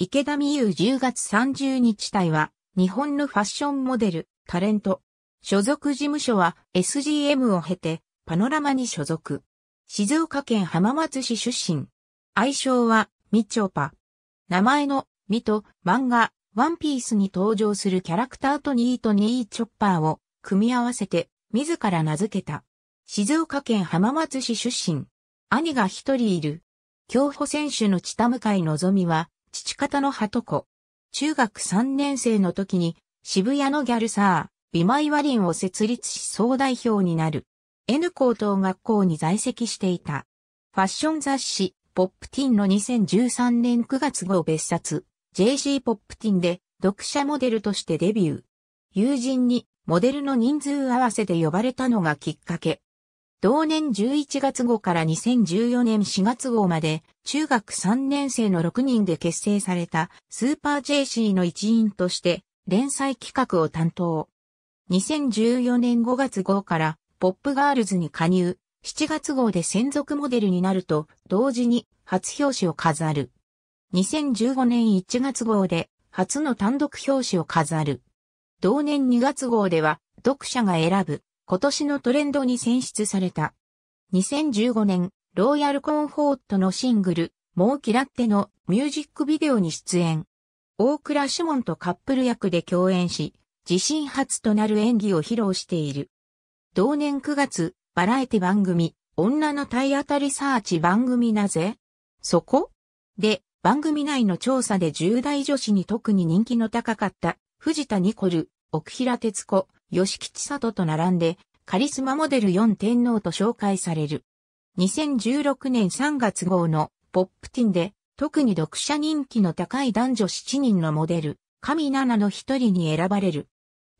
池田美優10月30日隊は、日本のファッションモデル、タレント。所属事務所は SGM を経て、パノラマに所属。静岡県浜松市出身。愛称は、みちょぱ。名前の、みと、漫画、ワンピースに登場するキャラクターとニーとニーチョッパーを、組み合わせて、自ら名付けた。静岡県浜松市出身。兄が一人いる。競歩選手の千向井望は、父方の鳩子。中学3年生の時に渋谷のギャルサー、ビマイワリンを設立し総代表になる。N 高等学校に在籍していた。ファッション雑誌、ポップティンの2013年9月号別冊、JC ポップティンで読者モデルとしてデビュー。友人にモデルの人数合わせで呼ばれたのがきっかけ。同年11月号から2014年4月号まで、中学3年生の6人で結成されたスーパー JC の一員として、連載企画を担当。2014年5月号から、ポップガールズに加入、7月号で専属モデルになると、同時に初表紙を飾る。2015年1月号で、初の単独表紙を飾る。同年2月号では、読者が選ぶ今年のトレンドに選出された。2015年、ロイヤルコンフォートのシングル、もう嫌ってのミュージックビデオに出演。大倉志門とカップル役で共演し、自身初となる演技を披露している。同年9月、バラエティ番組、女の体当たりサーチ番組なぜそこで、番組内の調査で10代女子に特に人気の高かった、藤田ニコル、奥平哲子、吉吉里と並んで、カリスマモデル4天皇と紹介される。2016年3月号のポップティンで、特に読者人気の高い男女7人のモデル、神七の一人に選ばれる。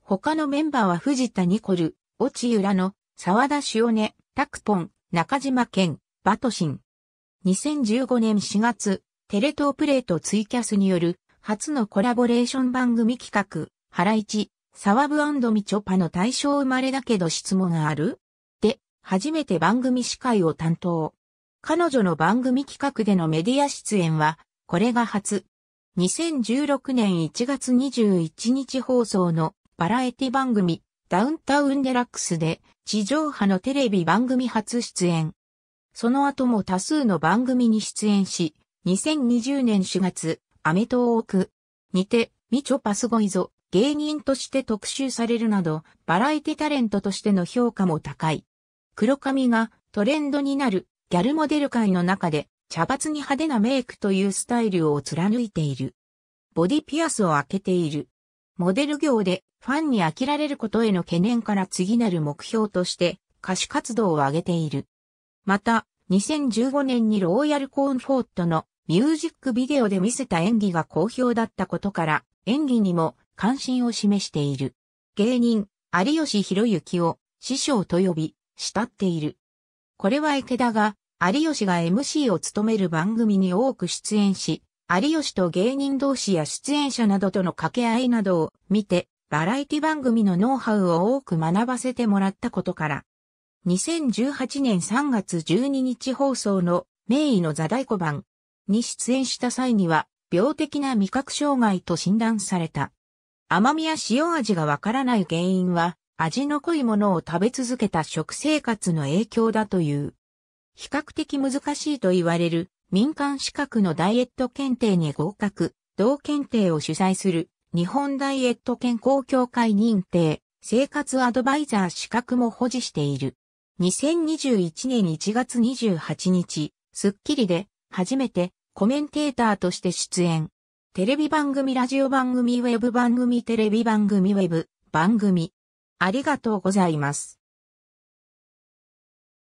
他のメンバーは藤田ニコル、落浦の、沢田塩根、タクポン、中島健、バトシン。2015年4月、テレ東プレートツイキャスによる初のコラボレーション番組企画、ハライチ、サワブミチョパの対象生まれだけど質問があるで、初めて番組司会を担当。彼女の番組企画でのメディア出演は、これが初。2016年1月21日放送のバラエティ番組ダウンタウンデラックスで地上波のテレビ番組初出演。その後も多数の番組に出演し、2020年4月、アメトーークにて、みちょぱすごいぞ芸人として特集されるなど、バラエティタレントとしての評価も高い。黒髪がトレンドになるギャルモデル界の中で茶髪に派手なメイクというスタイルを貫いている。ボディピアスを開けている。モデル業でファンに飽きられることへの懸念から次なる目標として歌手活動を挙げている。また、2015年にローヤルコーンフォートのミュージックビデオで見せた演技が好評だったことから演技にも関心を示している。芸人、有吉博之を師匠と呼び、慕っている。これは池田が、有吉が MC を務める番組に多く出演し、有吉と芸人同士や出演者などとの掛け合いなどを見て、バラエティ番組のノウハウを多く学ばせてもらったことから、2018年3月12日放送の名医の座太鼓版に出演した際には、病的な味覚障害と診断された。甘みや塩味がわからない原因は、味の濃いものを食べ続けた食生活の影響だという。比較的難しいと言われる民間資格のダイエット検定に合格、同検定を主催する日本ダイエット健康協会認定、生活アドバイザー資格も保持している。2021年1月28日、スッキリで初めてコメンテーターとして出演。テレビ番組、ラジオ番組、ウェブ番組、テレビ番組、ウェブ番組。ありがとうございます。